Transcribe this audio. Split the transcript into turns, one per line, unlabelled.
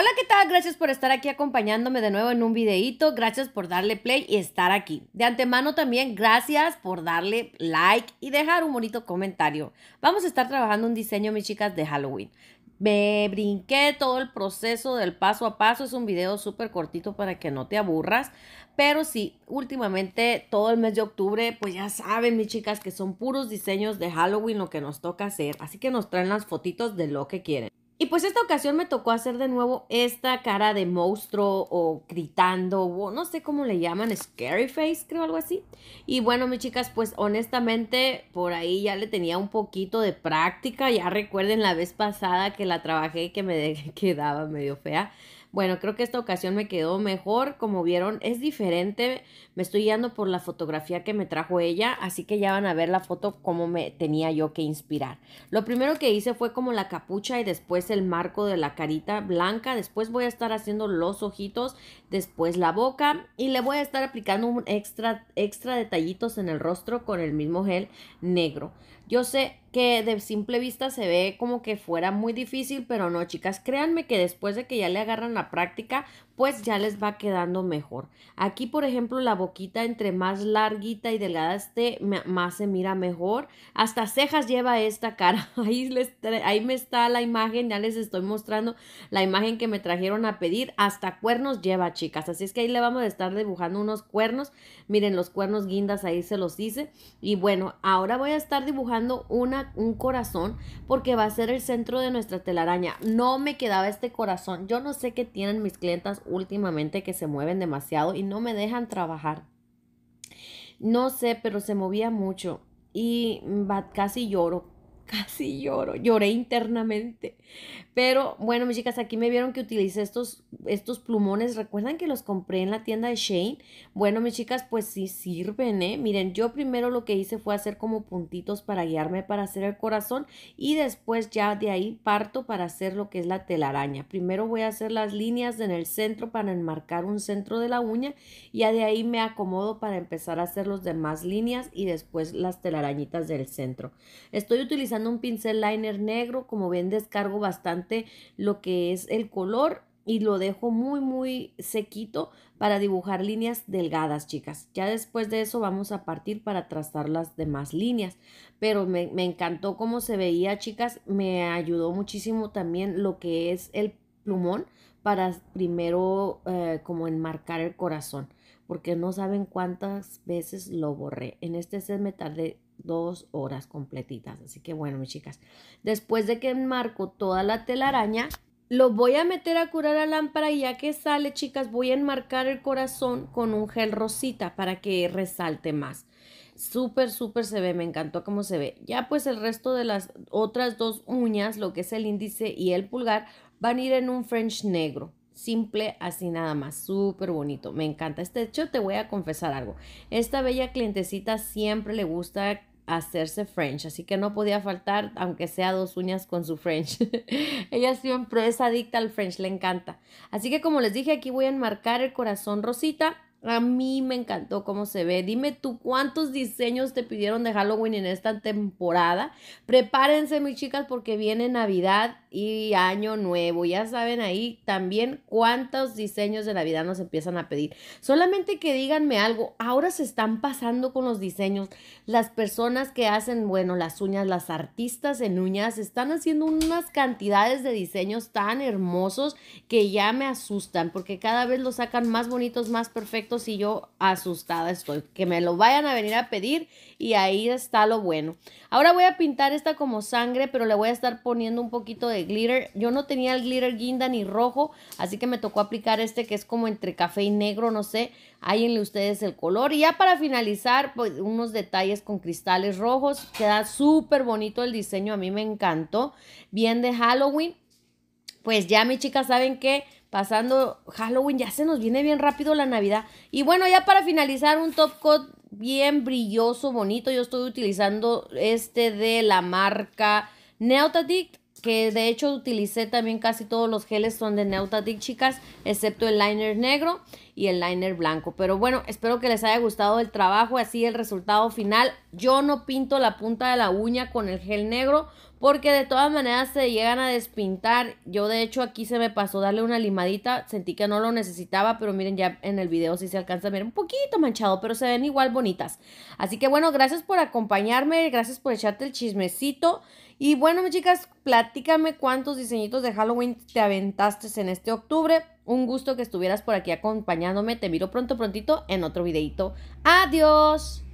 Hola, ¿qué tal? Gracias por estar aquí acompañándome de nuevo en un videíto. Gracias por darle play y estar aquí. De antemano también, gracias por darle like y dejar un bonito comentario. Vamos a estar trabajando un diseño, mis chicas, de Halloween. Me brinqué todo el proceso del paso a paso. Es un video súper cortito para que no te aburras. Pero sí, últimamente todo el mes de octubre, pues ya saben mis chicas que son puros diseños de Halloween lo que nos toca hacer. Así que nos traen las fotitos de lo que quieren. Y pues esta ocasión me tocó hacer de nuevo esta cara de monstruo o gritando o no sé cómo le llaman, scary face, creo algo así. Y bueno, mis chicas, pues honestamente por ahí ya le tenía un poquito de práctica. Ya recuerden la vez pasada que la trabajé que me quedaba medio fea. Bueno, creo que esta ocasión me quedó mejor, como vieron, es diferente, me estoy guiando por la fotografía que me trajo ella, así que ya van a ver la foto como me tenía yo que inspirar. Lo primero que hice fue como la capucha y después el marco de la carita blanca, después voy a estar haciendo los ojitos, después la boca y le voy a estar aplicando un extra, extra detallitos en el rostro con el mismo gel negro. Yo sé que de simple vista se ve como que fuera muy difícil, pero no, chicas, créanme que después de que ya le agarran la práctica, pues ya les va quedando mejor. Aquí, por ejemplo, la boquita entre más larguita y delgada esté, más se mira mejor. Hasta cejas lleva esta cara. Ahí, les ahí me está la imagen, ya les estoy mostrando la imagen que me trajeron a pedir. Hasta cuernos lleva, chicas. Así es que ahí le vamos a estar dibujando unos cuernos. Miren, los cuernos guindas ahí se los hice. Y bueno, ahora voy a estar dibujando una un corazón porque va a ser el centro de nuestra telaraña. No me quedaba este corazón. Yo no sé qué tienen mis clientas últimamente que se mueven demasiado y no me dejan trabajar. No sé, pero se movía mucho y casi lloro casi lloro, lloré internamente. Pero bueno, mis chicas, aquí me vieron que utilicé estos, estos plumones. ¿Recuerdan que los compré en la tienda de Shane? Bueno, mis chicas, pues sí sirven, ¿eh? Miren, yo primero lo que hice fue hacer como puntitos para guiarme para hacer el corazón y después ya de ahí parto para hacer lo que es la telaraña. Primero voy a hacer las líneas en el centro para enmarcar un centro de la uña y ya de ahí me acomodo para empezar a hacer los demás líneas y después las telarañitas del centro. Estoy utilizando un pincel liner negro, como ven descargo bastante lo que es el color y lo dejo muy muy sequito para dibujar líneas delgadas chicas ya después de eso vamos a partir para trazar las demás líneas pero me, encantó cómo se veía chicas me ayudó muchísimo también lo que es el plumón para primero eh, como enmarcar el corazón porque no saben cuántas veces lo borré. En este set me tardé dos horas completitas. Así que bueno, mis chicas, después de que enmarco toda la telaraña, lo voy a meter a curar a lámpara y ya que sale, chicas, voy a enmarcar el corazón con un gel rosita para que resalte más. Súper, súper se ve, me encantó cómo se ve. Ya pues el resto de las otras dos uñas, lo que es el índice y el pulgar, van a ir en un French negro simple, así nada más, súper bonito, me encanta. Este hecho te voy a confesar algo, esta bella clientecita siempre le gusta hacerse French, así que no podía faltar, aunque sea dos uñas con su French. Ella siempre es adicta al French, le encanta. Así que como les dije, aquí voy a enmarcar el corazón rosita a mí me encantó cómo se ve. Dime tú cuántos diseños te pidieron de Halloween en esta temporada. Prepárense, mis chicas, porque viene Navidad y Año Nuevo. Ya saben ahí también cuántos diseños de Navidad nos empiezan a pedir. Solamente que díganme algo. Ahora se están pasando con los diseños. Las personas que hacen, bueno, las uñas, las artistas en uñas, están haciendo unas cantidades de diseños tan hermosos que ya me asustan porque cada vez los sacan más bonitos, más perfectos si yo asustada estoy, que me lo vayan a venir a pedir y ahí está lo bueno. Ahora voy a pintar esta como sangre, pero le voy a estar poniendo un poquito de glitter. Yo no tenía el glitter guinda ni rojo, así que me tocó aplicar este que es como entre café y negro, no sé. en ustedes el color. Y ya para finalizar, pues unos detalles con cristales rojos. Queda súper bonito el diseño, a mí me encantó. Bien de Halloween. Pues ya mis chicas saben que pasando Halloween, ya se nos viene bien rápido la Navidad. Y bueno, ya para finalizar, un top coat bien brilloso, bonito. Yo estoy utilizando este de la marca Neutadict, que de hecho utilicé también casi todos los geles son de Neutadict, chicas, excepto el liner negro y el liner blanco. Pero bueno, espero que les haya gustado el trabajo, así el resultado final. Yo no pinto la punta de la uña con el gel negro porque de todas maneras se llegan a despintar. Yo de hecho aquí se me pasó darle una limadita, sentí que no lo necesitaba, pero miren ya en el video sí se alcanza a ver un poquito manchado, pero se ven igual bonitas. Así que bueno, gracias por acompañarme, gracias por echarte el chismecito. Y bueno, chicas, platícame cuántos diseñitos de Halloween te aventaste en este octubre. Un gusto que estuvieras por aquí acompañándome. Te miro pronto, prontito en otro videito. Adiós.